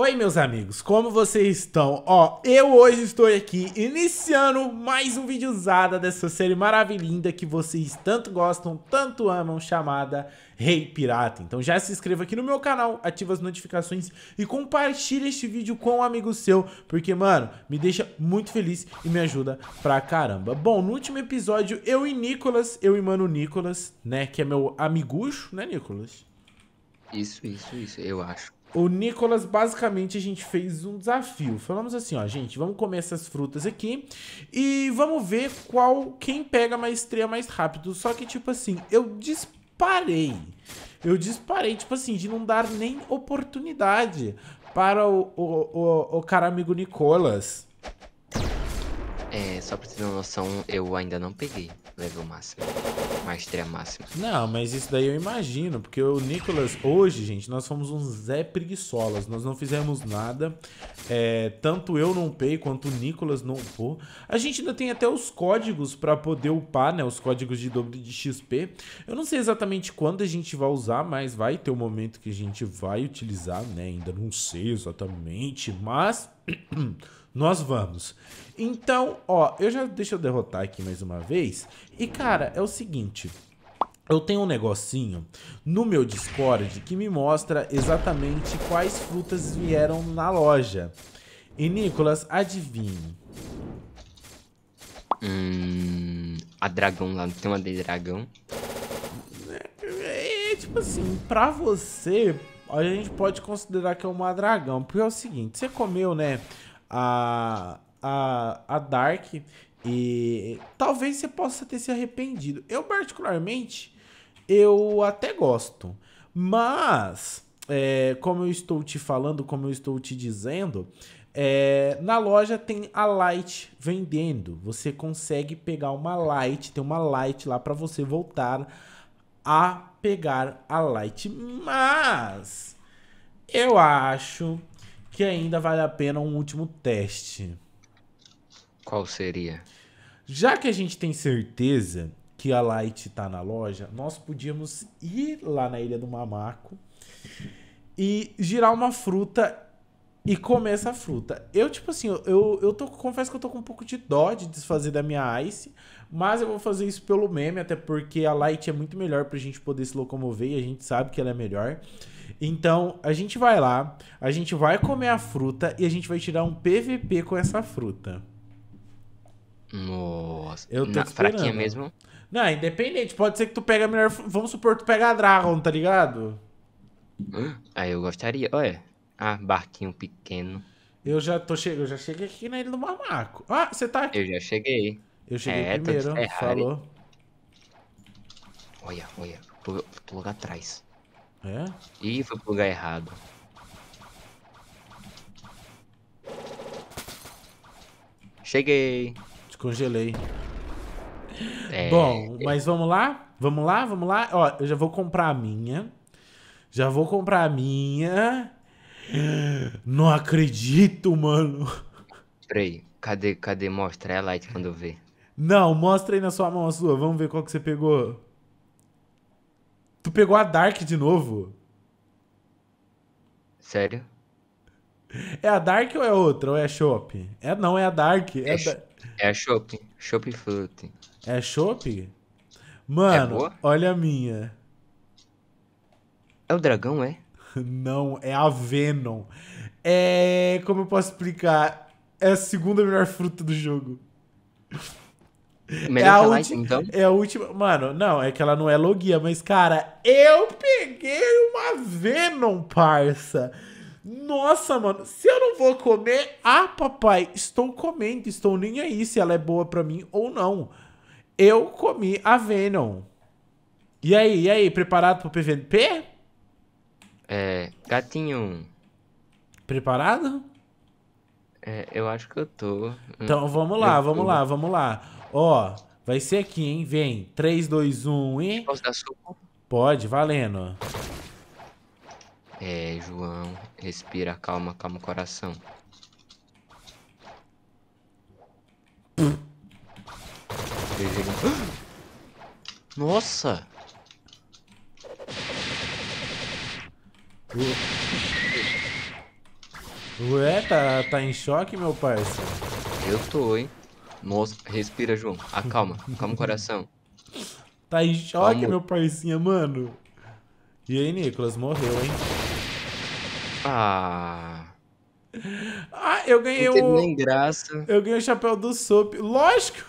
Oi, meus amigos, como vocês estão? Ó, eu hoje estou aqui iniciando mais um videozada dessa série maravilhinda que vocês tanto gostam, tanto amam, chamada Rei hey Pirata. Então já se inscreva aqui no meu canal, ativa as notificações e compartilha este vídeo com um amigo seu, porque, mano, me deixa muito feliz e me ajuda pra caramba. Bom, no último episódio, eu e Nicolas, eu e mano Nicolas, né, que é meu amigucho, né, Nicolas? Isso, isso, isso, eu acho. O Nicolas, basicamente, a gente fez um desafio. Falamos assim, ó, gente, vamos comer essas frutas aqui e vamos ver qual quem pega a maestria mais rápido. Só que, tipo assim, eu disparei. Eu disparei, tipo assim, de não dar nem oportunidade para o, o, o, o cara amigo Nicolas. É, só pra ter uma noção, eu ainda não peguei level máximo maestria máxima. Não, mas isso daí eu imagino, porque o Nicolas, hoje, gente, nós fomos uns Zé preguiçolas, nós não fizemos nada. É, tanto eu não upei quanto o Nicolas não upou. A gente ainda tem até os códigos para poder upar, né? Os códigos de dobro de XP. Eu não sei exatamente quando a gente vai usar, mas vai ter o um momento que a gente vai utilizar, né? Ainda não sei exatamente, mas. Nós vamos. Então, ó, eu já deixa eu derrotar aqui mais uma vez. E cara, é o seguinte, eu tenho um negocinho no meu Discord que me mostra exatamente quais frutas vieram na loja. E, Nicolas, adivinhe. Hum, a dragão lá, não tem uma de dragão? É, é, tipo assim, pra você, a gente pode considerar que é uma dragão. Porque é o seguinte, você comeu, né, a, a, a Dark e talvez você possa ter se arrependido. Eu, particularmente, eu até gosto. Mas, é, como eu estou te falando, como eu estou te dizendo, é, na loja tem a Light vendendo. Você consegue pegar uma Light, tem uma Light lá para você voltar a pegar a Light. Mas eu acho que ainda vale a pena um último teste. Qual seria? Já que a gente tem certeza que a Light tá na loja, nós podíamos ir lá na Ilha do Mamaco e girar uma fruta e comer essa fruta. Eu, tipo assim, eu, eu tô, confesso que eu tô com um pouco de dó de desfazer da minha Ice, mas eu vou fazer isso pelo meme, até porque a Light é muito melhor pra gente poder se locomover e a gente sabe que ela é melhor. Então, a gente vai lá, a gente vai comer a fruta e a gente vai tirar um PVP com essa fruta. Nossa. Eu tô Na, Fraquinha mesmo? Não, é independente. Pode ser que tu pega a melhor... Vamos supor que tu pega a Dragon, tá ligado? Hum, aí ah, eu gostaria. Olha. Ah, barquinho pequeno. Eu já tô chegando, eu já cheguei aqui na Ilha do Mamaco. Ah, você tá aqui. Eu já cheguei. Eu cheguei é, primeiro, é falou. Olha, olha, tô, tô logo atrás. É? Ih, foi pro lugar errado. Cheguei. Descongelei. É... Bom, mas vamos lá? Vamos lá, vamos lá. Ó, eu já vou comprar a minha. Já vou comprar a minha. Não acredito, mano. Peraí, cadê, cadê? Mostra a é light quando eu ver. Não, mostra aí na sua mão a sua. Vamos ver qual que você pegou. Tu pegou a Dark de novo? Sério? É a Dark ou é outra? Ou é a Shop? É, não, é a Dark. É, é, da... é a Shop. Shop Fruit. É Shop? Mano, é olha a minha. É o dragão, é? Não, é a Venom. É. Como eu posso explicar? É a segunda melhor fruta do jogo. É a, última, então. é a última. Mano, não, é que ela não é logia, mas, cara, eu peguei uma Venom, parça. Nossa, mano, se eu não vou comer, ah, papai, estou comendo, estou nem aí se ela é boa pra mim ou não. Eu comi a Venom. E aí, e aí, preparado pro PVP? É, gatinho. Preparado? É, eu acho que eu tô. Então vamos lá, eu vamos lá, vamos lá. Ó, vai ser aqui, hein? Vem. 3, 2, 1 e... Posso dar suco? Pode, valendo. É, João. Respira, calma, calma coração. Nossa! Ué, tá, tá em choque, meu parceiro? Eu tô, hein? Nossa, respira, João. Acalma, ah, calma o coração. Tá em choque, calma. meu parcinha, mano. E aí, Nicolas, morreu, hein? Ah. Ah, eu ganhei não o. Nem graça. Eu ganhei o chapéu do Sop. Lógico!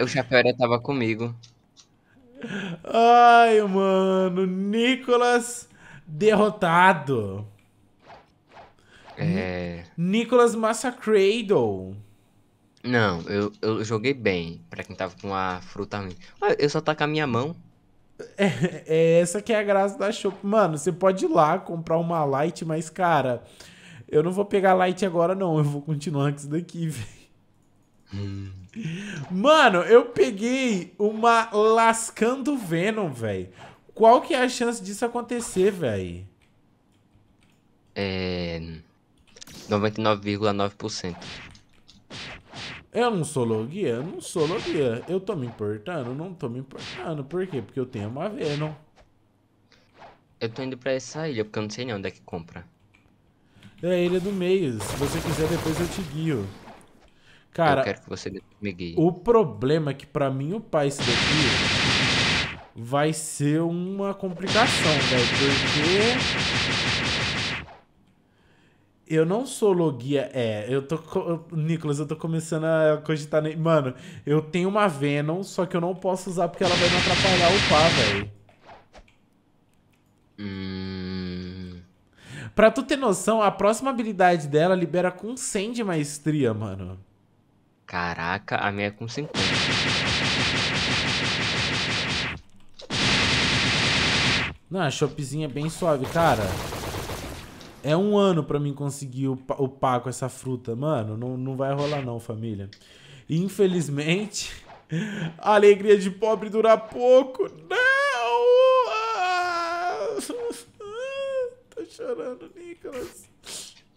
o, o chapéu era tava comigo. Ai, mano. Nicolas derrotado. É. Nicolas Massacrado. Não, eu, eu joguei bem, pra quem tava com a fruta ruim. Eu só tá com a minha mão. É, é, essa que é a graça da Shop. Mano, você pode ir lá comprar uma light, mas, cara, eu não vou pegar light agora, não. Eu vou continuar com isso daqui, velho. Mano, eu peguei uma lascando Venom, velho. Qual que é a chance disso acontecer, velho? É. 99,9%. Eu não sou logia? guia, não sou guia. Eu tô me importando? Não tô me importando. Por quê? Porque eu tenho uma Venom. Eu tô indo pra essa ilha, porque eu não sei nem onde é que compra. É a ilha do meio. Se você quiser, depois eu te guio. Cara, eu quero que você me guie. o problema é que pra mim o pai isso daqui vai ser uma complicação, velho. Porque eu não sou logia. É, eu tô. Nicolas, eu tô começando a cogitar. Ne... Mano, eu tenho uma Venom, só que eu não posso usar porque ela vai me atrapalhar o pá, velho. Hum... Pra tu ter noção, a próxima habilidade dela libera com 100 de maestria, mano. Caraca, a minha é com 50. Não, a shopzinha é bem suave, cara. É um ano para mim conseguir upar com essa fruta. Mano, não, não vai rolar não, família. Infelizmente, a alegria de pobre dura pouco. Não! Ah! Tô chorando, Nicolas.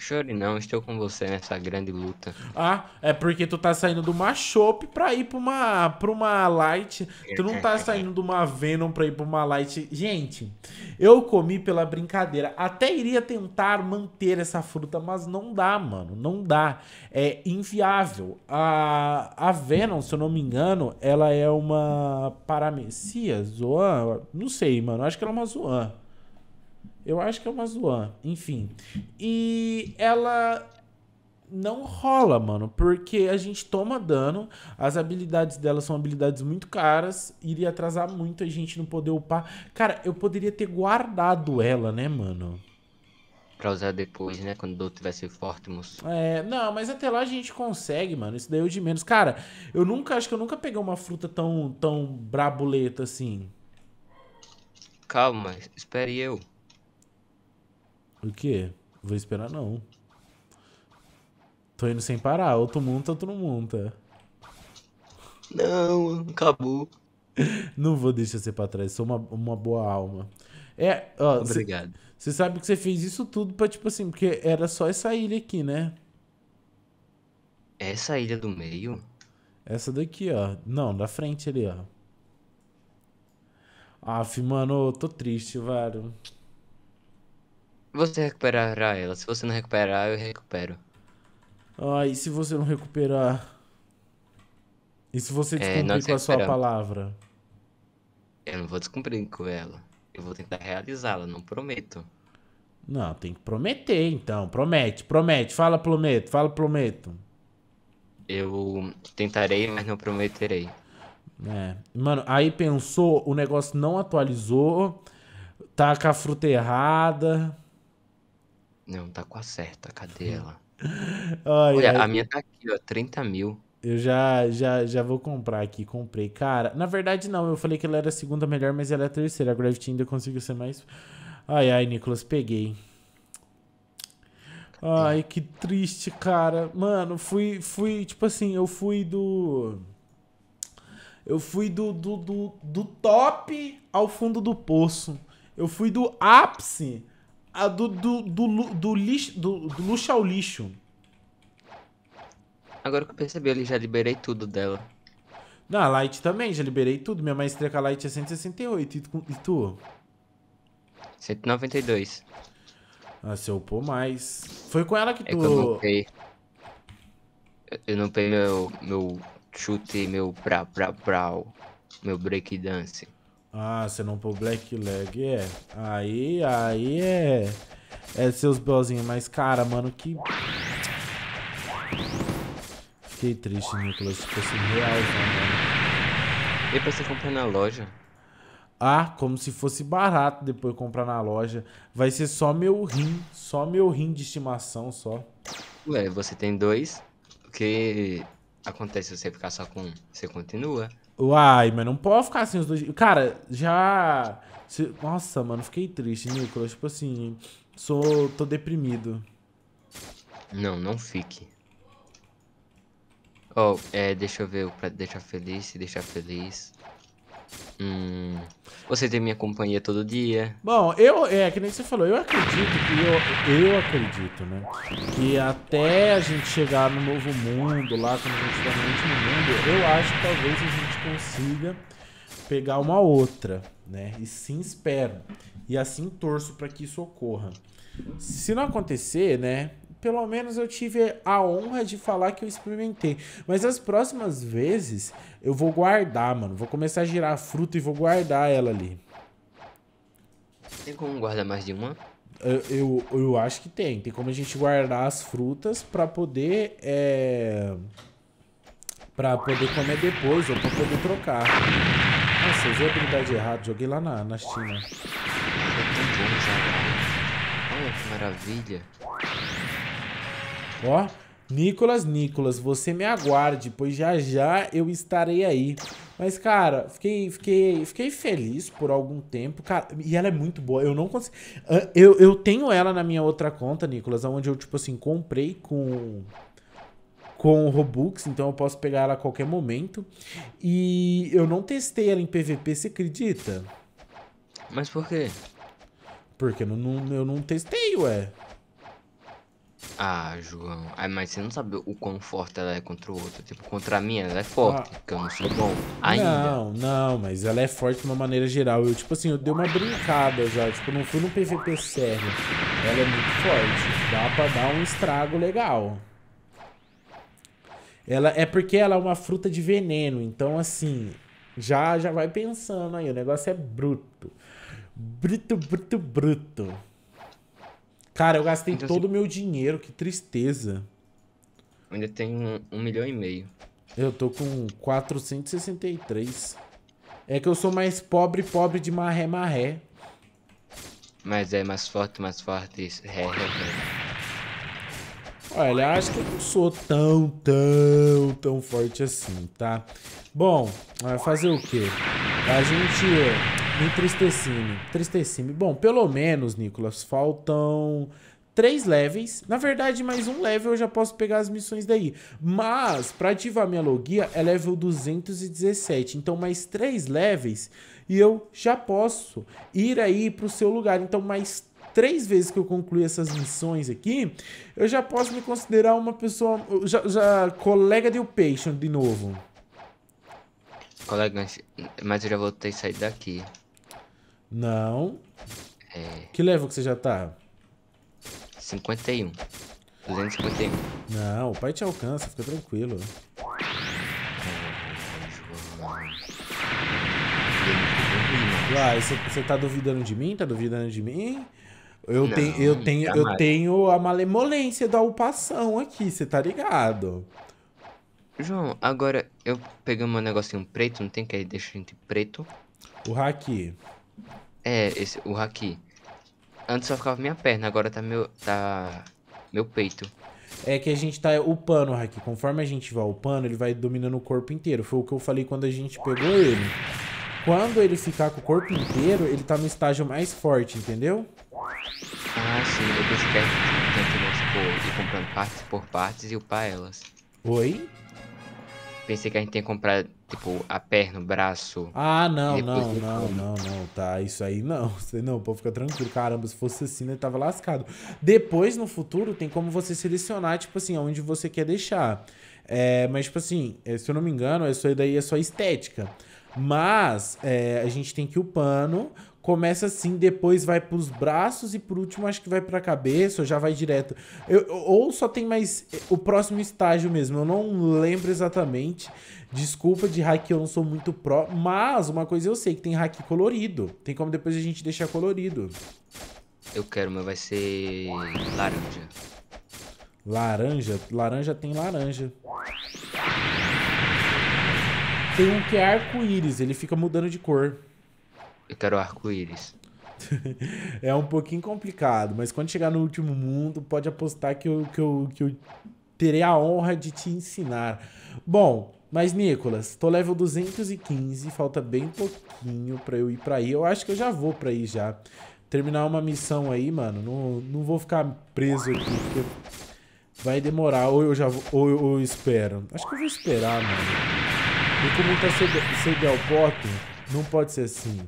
Chore não, estou com você nessa grande luta. Ah, é porque tu tá saindo de uma Chopp pra ir pra uma, pra uma Light. Tu não tá saindo de uma Venom pra ir pra uma Light. Gente, eu comi pela brincadeira. Até iria tentar manter essa fruta, mas não dá, mano. Não dá. É inviável. A, a Venom, se eu não me engano, ela é uma Paramecias, Zoan. Não sei, mano. Acho que ela é uma Zoan. Eu acho que é uma Zuan, enfim. E ela não rola, mano, porque a gente toma dano, as habilidades dela são habilidades muito caras, iria atrasar muito a gente não poder upar. Cara, eu poderia ter guardado ela, né, mano? Pra usar depois, né? Quando o Doutor tivesse Fortimus. É, não, mas até lá a gente consegue, mano. Isso daí é o de menos. Cara, eu nunca, acho que eu nunca peguei uma fruta tão, tão brabuleta assim. Calma, espere eu. O quê? Vou esperar não. Tô indo sem parar. Ou tu monta, ou tu não monta. Não, acabou. Não vou deixar você pra trás. Sou uma, uma boa alma. É, ó, Obrigado. Você sabe que você fez isso tudo pra, tipo assim, porque era só essa ilha aqui, né? Essa ilha do meio? Essa daqui, ó. Não, da frente ali, ó. Aff, mano, tô triste, velho. Você recuperará ela. Se você não recuperar, eu recupero. Ah, e se você não recuperar? E se você é, descumprir é, com a sua palavra? Eu não vou descumprir com ela. Eu vou tentar realizá-la, não prometo. Não, tem que prometer então. Promete, promete. Fala, prometo, fala, prometo. Eu tentarei, mas não prometerei. É. Mano, aí pensou, o negócio não atualizou, tá com a fruta errada. Não, tá com a certa. Cadê uhum. ela? Ai, Olha, ai, a minha tá aqui, ó. 30 mil. Eu já, já, já vou comprar aqui. Comprei. Cara, na verdade não. Eu falei que ela era a segunda melhor, mas ela é a terceira. A Gravity ainda conseguiu ser mais... Ai, ai, Nicolas, peguei. Ai, que triste, cara. Mano, fui, fui, tipo assim, eu fui do. Eu fui do, do, do, do top ao fundo do poço. Eu fui do ápice a do, do, do, do, lixo, do, do luxo ao lixo. Agora que eu percebi, eu já liberei tudo dela. Na Light também, já liberei tudo. Minha maestria com a Light é 168. E tu? E tu? 192. Ah, se eu upou mais. Foi com ela que é tu... É que eu não pei. Eu não pei meu, meu chute, meu pra, pra, pra, meu break dance. Ah, você não pôr black leg é. Aí, aí é. É seus bozinhos, mas cara, mano, que. Fiquei triste, Nicolas. se assim, real. né, mano? Depois você comprar na loja. Ah, como se fosse barato depois comprar na loja. Vai ser só meu rim. Só meu rim de estimação, só. Ué, você tem dois. O que acontece se você ficar só com um? Você continua. Uai, mas não pode ficar assim os dois. Cara, já. Nossa, mano, fiquei triste, Nicolas. Tipo assim, sou. tô deprimido. Não, não fique. Oh, é, deixa eu ver pra deixar feliz, se deixar feliz. Hum, você tem minha companhia todo dia. Bom, eu, é, que nem você falou, eu acredito que eu, eu acredito, né? Que até a gente chegar no novo mundo, lá, quando a gente tá no mundo, eu acho que talvez a gente consiga pegar uma outra, né? E sim espero. E assim torço para que isso ocorra. Se não acontecer, né? Pelo menos eu tive a honra de falar que eu experimentei. Mas as próximas vezes eu vou guardar, mano. Vou começar a girar a fruta e vou guardar ela ali. Tem como guardar mais de uma? Eu, eu, eu acho que tem. Tem como a gente guardar as frutas para poder. É Pra poder comer depois ou pra poder trocar. Nossa, usei a habilidade errada. Joguei lá na, na China. É tão bom Olha que maravilha. Ó, Nicolas, Nicolas, você me aguarde, pois já já eu estarei aí. Mas, cara, fiquei, fiquei, fiquei feliz por algum tempo, cara. E ela é muito boa. Eu não consigo. Eu, eu tenho ela na minha outra conta, Nicolas, onde eu, tipo assim, comprei com com Robux, então eu posso pegar ela a qualquer momento. E eu não testei ela em PVP, você acredita? Mas por quê? Porque eu não, eu não testei, ué. Ah, João. Ah, mas você não sabe o quão forte ela é contra o outro. Tipo, contra a minha, ela é forte, ah. porque eu não sou bom ainda. Não, não, mas ela é forte de uma maneira geral. Eu, tipo assim, eu dei uma brincada já. Tipo, não fui no PVP sério. Ela é muito forte. Dá pra dar um estrago legal. Ela é porque ela é uma fruta de veneno, então assim, já já vai pensando aí, o negócio é bruto. Bruto, bruto, bruto. Cara, eu gastei então, todo o se... meu dinheiro, que tristeza. Ainda tem um, um milhão e meio. Eu tô com 463. É que eu sou mais pobre, pobre de marré, marré. Mas é mais forte, mais forte. Ré, ré, ré. Olha, acho que eu não sou tão, tão, tão forte assim, tá? Bom, vai fazer o quê? A gente me entristecime. Entristecime. Bom, pelo menos, Nicolas, faltam três levels. Na verdade, mais um level eu já posso pegar as missões daí. Mas, pra ativar minha logia, é level 217. Então, mais três levels e eu já posso ir aí pro seu lugar. Então, mais três vezes que eu concluí essas missões aqui, eu já posso me considerar uma pessoa... Já, já colega de Upation de novo. Colega, mas eu já voltei a sair daqui. Não. É... Que level que você já tá? 51. 251. Não, o pai te alcança, fica tranquilo. Ah, você tá duvidando de mim? Tá duvidando de mim? Eu, não, tenho, eu, tenho, eu tenho a malemolência da upação aqui, você tá ligado? João, agora eu peguei um negocinho preto, não tem que aí deixa gente preto? O haki. É, esse, o haki. Antes só ficava minha perna, agora tá meu, tá meu peito. É que a gente tá upando o haki. Conforme a gente vai upando, ele vai dominando o corpo inteiro. Foi o que eu falei quando a gente pegou ele. Quando ele ficar com o corpo inteiro, ele tá no estágio mais forte, entendeu? Ah, sim, eu você perde tempo tipo, comprando partes por partes e upar elas. Oi? Pensei que a gente tem que comprar, tipo, a perna, o braço. Ah, não, não, não, não, não, tá. Isso aí não. Você não, pode ficar tranquilo. Caramba, se fosse assim, né, tava lascado. Depois, no futuro, tem como você selecionar, tipo assim, onde você quer deixar. É, mas, tipo assim, é, se eu não me engano, isso aí daí é só estética. Mas é, a gente tem que ir upando começa assim, depois vai pros braços e por último acho que vai pra cabeça, ou já vai direto. Eu, ou só tem mais o próximo estágio mesmo, eu não lembro exatamente. Desculpa de hack, eu não sou muito pró, mas uma coisa eu sei, que tem hack colorido. Tem como depois a gente deixar colorido. Eu quero, mas vai ser laranja. Laranja? Laranja tem laranja. Tem um que é arco-íris, ele fica mudando de cor. Eu quero arco-íris. é um pouquinho complicado, mas quando chegar no último mundo, pode apostar que eu, que eu, que eu terei a honra de te ensinar. Bom, mas Nicolas, tô level 215, falta bem pouquinho pra eu ir pra aí. Eu acho que eu já vou pra aí já. Terminar uma missão aí, mano, não, não vou ficar preso aqui, porque vai demorar. Ou eu já vou, ou, eu, ou eu espero. Acho que eu vou esperar, mano. E como tá sendo ao porto, não pode ser assim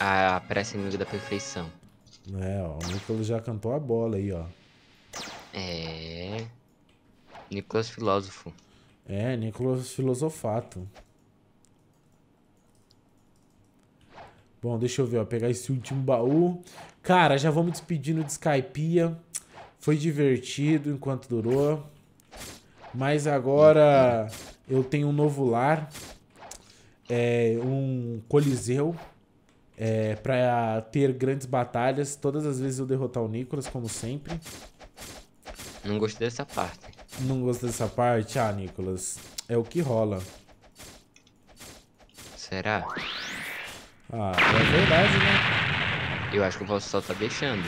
a prece inimiga da perfeição. É, ó, o Nicolas já cantou a bola aí, ó. É. Nicolas Filósofo. É, Nicolas Filosofato. Bom, deixa eu ver, ó, pegar esse último baú. Cara, já vamos despedindo de Skypeia. Foi divertido enquanto durou. Mas agora eu tenho um novo lar. É um coliseu é, para ter grandes batalhas. Todas as vezes eu derrotar o Nicolas, como sempre. Não gostei dessa parte. Não gostei dessa parte? Ah, Nicolas. É o que rola. Será? Ah, é verdade, né? Eu acho que o vosso sol tá deixando.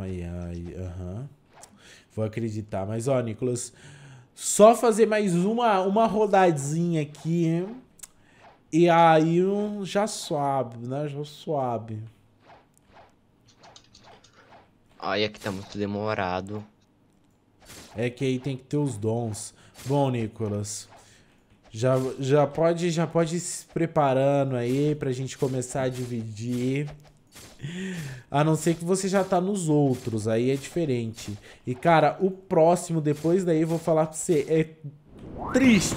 Ai, ai, aham. Uhum. Vou acreditar. Mas, ó, Nicolas, só fazer mais uma, uma rodadinha aqui, hein? E aí um já suave, né? Já suave. Olha que tá muito demorado. É que aí tem que ter os dons. Bom, Nicolas. Já, já, pode, já pode ir se preparando aí pra gente começar a dividir. A não ser que você já tá nos outros, aí é diferente. E, cara, o próximo, depois daí, eu vou falar pra você, é triste.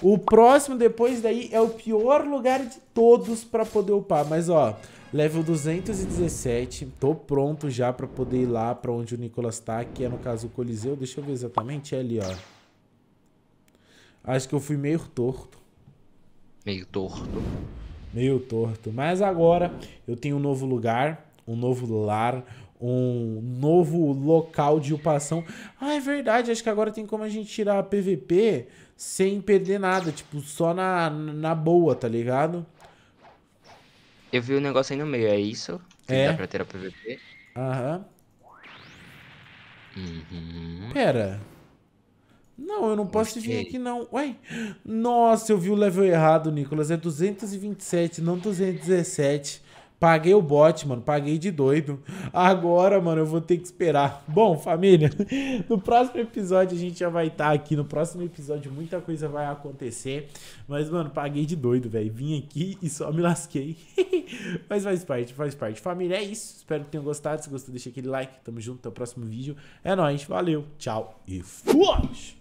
O próximo depois daí é o pior lugar de todos para poder upar. Mas ó, level 217, tô pronto já para poder ir lá para onde o Nicolas tá, que é no caso o Coliseu. Deixa eu ver exatamente, é ali, ó. Acho que eu fui meio torto. Meio torto. Meio torto. Mas agora eu tenho um novo lugar, um novo lar, um novo local de upação. Ah, é verdade, acho que agora tem como a gente tirar a PVP sem perder nada, tipo, só na, na boa, tá ligado? Eu vi o um negócio aí no meio, é isso? Que é. Dá pra ter a PVP? Aham. Uhum. Pera. Não, eu não posso okay. vir aqui não. Uai. Nossa, eu vi o level errado, Nicolas. É 227, não 217. Paguei o bot, mano. Paguei de doido. Agora, mano, eu vou ter que esperar. Bom, família, no próximo episódio a gente já vai estar tá aqui. No próximo episódio muita coisa vai acontecer. Mas, mano, paguei de doido, velho. Vim aqui e só me lasquei. Mas faz parte, faz parte. Família, é isso. Espero que tenham gostado. Se gostou, deixa aquele like. Tamo junto. Até o próximo vídeo. É nóis. Valeu. Tchau e fui!